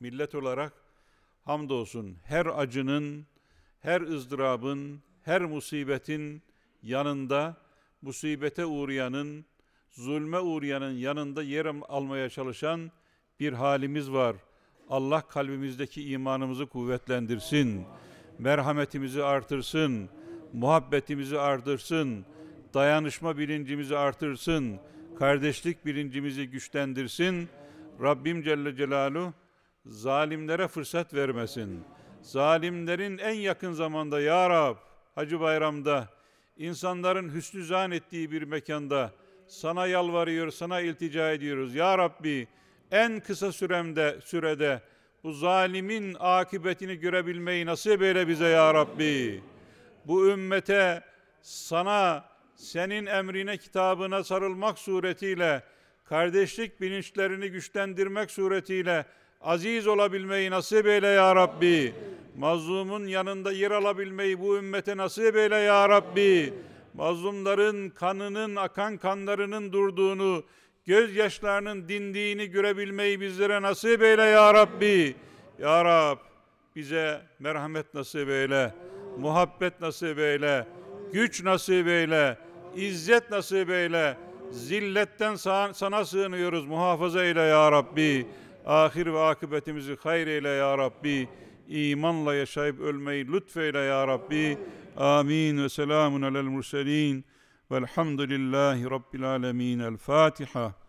millet olarak hamdolsun her acının, her ızdırabın, her musibetin yanında musibete uğrayanın, zulme uğrayanın yanında yer almaya çalışan bir halimiz var. Allah kalbimizdeki imanımızı kuvvetlendirsin. Merhametimizi artırsın. Muhabbetimizi artırsın. Dayanışma bilincimizi artırsın. Kardeşlik bilincimizi güçlendirsin. Rabbim Celle Celaluhu zalimlere fırsat vermesin. Zalimlerin en yakın zamanda Ya Rab, Hacı Bayram'da, insanların hüsnü zan ettiği bir mekanda sana yalvarıyor, sana iltica ediyoruz. Ya Rabbi en kısa süremde, sürede bu zalimin akıbetini görebilmeyi nasip eyle bize Ya Rabbi. Bu ümmete sana, senin emrine kitabına sarılmak suretiyle, kardeşlik bilinçlerini güçlendirmek suretiyle aziz olabilmeyi nasip eyle ya Rabbi. Mazlumun yanında yer alabilmeyi bu ümmete nasip eyle ya Rabbi. Mazlumların kanının, akan kanlarının durduğunu, gözyaşlarının dindiğini görebilmeyi bizlere nasip eyle ya Rabbi. Ya Rab bize merhamet nasip eyle, muhabbet nasip eyle, güç nasip eyle, izzet nasip eyle. Zilletten sana sığınıyoruz. Muhafaza eyle ya Rabbi. Ahir ve akıbetimizi hayır eyle ya Rabbi. İmanla yaşayıp ölmeyi lütfeyle ya Rabbi. Amin ve selamun alel murselin. Velhamdülillahi Rabbil alemin. El Fatiha.